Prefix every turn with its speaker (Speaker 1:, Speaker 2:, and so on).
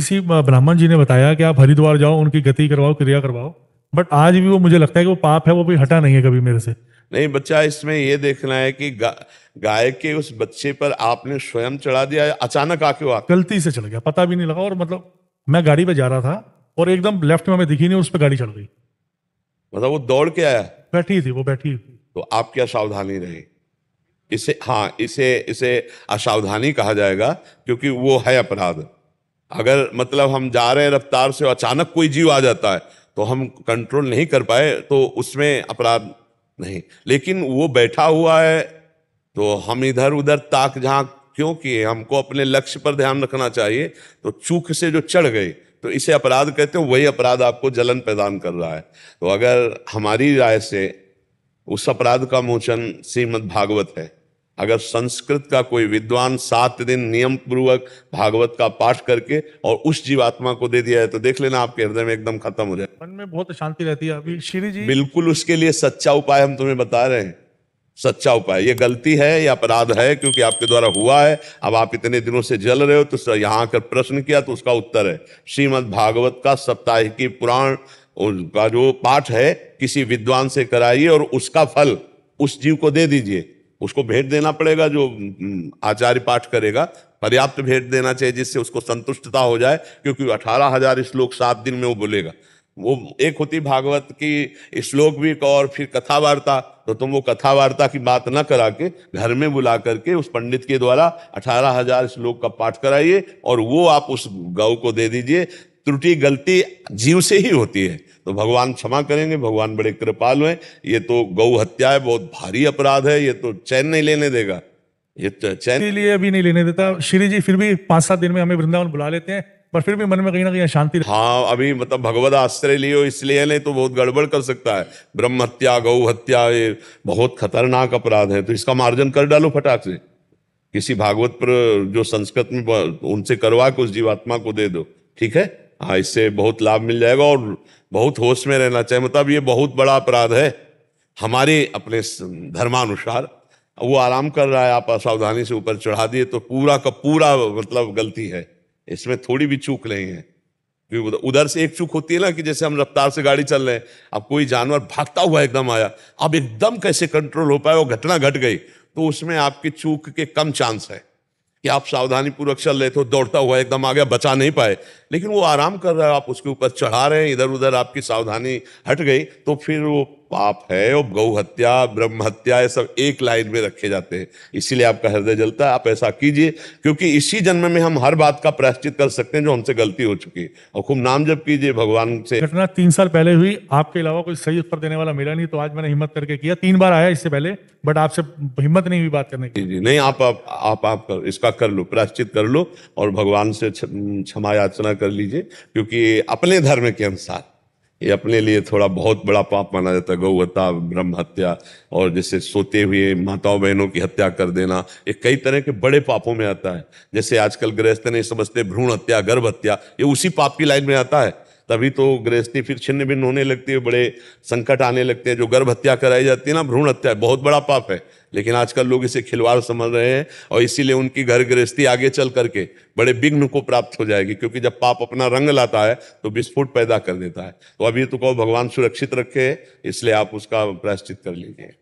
Speaker 1: किसी ब्राह्मण जी ने बताया कि आप हरिद्वार जाओ उनकी गति करवाओ क्रिया करवाओ बट आज भी वो मुझे लगता है कि वो पाप है वो भी हटा नहीं है कभी मेरे से
Speaker 2: नहीं बच्चा इसमें ये देखना है कि गाय के उस बच्चे पर आपने स्वयं चढ़ा दिया अचानक आके वो
Speaker 1: गलती से चढ़ गया पता भी नहीं लगा और मतलब मैं गाड़ी पे जा रहा था और एकदम लेफ्ट में हमें दिखी नहीं उस पर गाड़ी चढ़ गई
Speaker 2: मतलब वो दौड़ के आया
Speaker 1: बैठी थी वो बैठी
Speaker 2: तो आप क्या सावधानी रही इसे हाँ इसे इसे असावधानी कहा जाएगा क्योंकि वो है अपराध अगर मतलब हम जा रहे हैं रफ्तार से अचानक कोई जीव आ जाता है तो हम कंट्रोल नहीं कर पाए तो उसमें अपराध नहीं लेकिन वो बैठा हुआ है तो हम इधर उधर ताक झांक क्यों किए हमको अपने लक्ष्य पर ध्यान रखना चाहिए तो चूक से जो चढ़ गए तो इसे अपराध कहते हैं वही अपराध आपको जलन प्रदान कर रहा है तो अगर हमारी राय से उस अपराध का मोचन श्रीमद भागवत है अगर संस्कृत का कोई विद्वान सात दिन नियम पूर्वक भागवत का पाठ करके और उस जीवात्मा को दे दिया है तो देख लेना आपके हृदय में एकदम खत्म हो जाए
Speaker 1: मन में बहुत शांति रहती है अभी श्री जी
Speaker 2: बिल्कुल उसके लिए सच्चा उपाय हम तुम्हें बता रहे हैं सच्चा उपाय ये गलती है या अपराध है क्योंकि आपके द्वारा हुआ है अब आप इतने दिनों से जल रहे हो तो यहाँ आकर प्रश्न किया तो उसका उत्तर है श्रीमद भागवत का सप्ताहिकी पुराण का जो पाठ है किसी विद्वान से कराइए और उसका फल उस जीव को दे दीजिए उसको भेंट देना पड़ेगा जो आचार्य पाठ करेगा पर्याप्त भेंट देना चाहिए जिससे उसको संतुष्टता हो जाए क्योंकि अठारह हजार श्लोक सात दिन में वो बोलेगा वो एक होती भागवत की श्लोक भी और फिर कथा वार्ता तो तुम वो कथा वार्ता की बात ना करा के घर में बुला करके उस पंडित के द्वारा अठारह हजार श्लोक का पाठ कराइए और वो आप उस गौ को दे दीजिए त्रुटि गलती जीव से ही होती है तो भगवान क्षमा करेंगे भगवान बड़े कृपालु हैं ये तो गौ हत्या है बहुत भारी अपराध है ये तो चैन नहीं लेने देगा ये तो चैन
Speaker 1: लिए अभी नहीं लेने देता श्री जी फिर भी पांच सात दिन में हमें वृंदावन बुला लेते हैं पर फिर भी मन में कहीं ना कहीं शांति
Speaker 2: हाँ अभी मतलब भगवत आश्रय लियो इसलिए नहीं तो बहुत गड़बड़ कर सकता है ब्रह्म हत्या गौ हत्या ये बहुत खतरनाक अपराध है तो इसका मार्जन कर डालो फटाक से किसी भागवत पर जो संस्कृत में उनसे करवा के उस जीवात्मा को दे दो ठीक है हाँ इससे बहुत लाभ मिल जाएगा और बहुत होश में रहना चाहिए मतलब ये बहुत बड़ा अपराध है हमारे अपने धर्मानुसार वो आराम कर रहा है आप असावधानी से ऊपर चढ़ा दिए तो पूरा का पूरा मतलब गलती है इसमें थोड़ी भी चूक नहीं है क्योंकि उधर से एक चूक होती है ना कि जैसे हम रफ्तार से गाड़ी चल रहे हैं अब कोई जानवर भागता हुआ एकदम आया अब एकदम कैसे कंट्रोल हो पाए वो घटना घट गई तो उसमें आपकी चूक के कम चांस है कि आप सावधानी पूर्वक चल रहे थे दौड़ता हुआ एकदम आ गया बचा नहीं पाए लेकिन वो आराम कर रहा है आप उसके ऊपर चढ़ा रहे हैं इधर उधर आपकी सावधानी हट गई तो फिर वो पाप है और गौ हत्या ब्रह्म हत्या ये सब एक लाइन में रखे जाते हैं इसीलिए आपका हृदय जलता है आप ऐसा कीजिए क्योंकि इसी जन्म में हम हर बात का प्रायश्चित कर सकते हैं जो हमसे गलती हो चुकी है और खूब नाम जब कीजिए भगवान से घटना
Speaker 1: तीन साल पहले हुई आपके अलावा कोई सही उत्तर देने वाला मिला नहीं तो आज मैंने हिम्मत करके किया तीन बार आया इससे पहले बट आपसे हिम्मत नहीं हुई बात करने की
Speaker 2: जी नहीं आप आप आप, कर, इसका कर लो प्रायश्चित कर लो और भगवान से क्षमा याचना कर लीजिए क्योंकि अपने धर्म के अनुसार ये अपने लिए थोड़ा बहुत बड़ा पाप माना जाता है गौ हत्या ब्रह्म हत्या और जैसे सोते हुए माताओं बहनों की हत्या कर देना ये कई तरह के बड़े पापों में आता है जैसे आजकल गृहस्थ नहीं समझते भ्रूण हत्या गर्भ हत्या ये उसी पाप की लाइन में आता है तभी तो गृहस्थी फिर छिन्न भिन्न होने लगती है बड़े संकट आने लगते हैं जो गर्भ हत्या कराई जाती है ना भ्रूण हत्या बहुत बड़ा पाप है लेकिन आजकल लोग इसे खिलवाड़ समझ रहे हैं और इसीलिए उनकी घर गृहस्थी आगे चल करके बड़े विघ्न को प्राप्त हो जाएगी क्योंकि जब पाप अपना रंग लाता है तो विस्फोट पैदा कर देता है तो अभी तो कहो भगवान सुरक्षित रखे इसलिए आप उसका प्रायश्चित कर लीजिए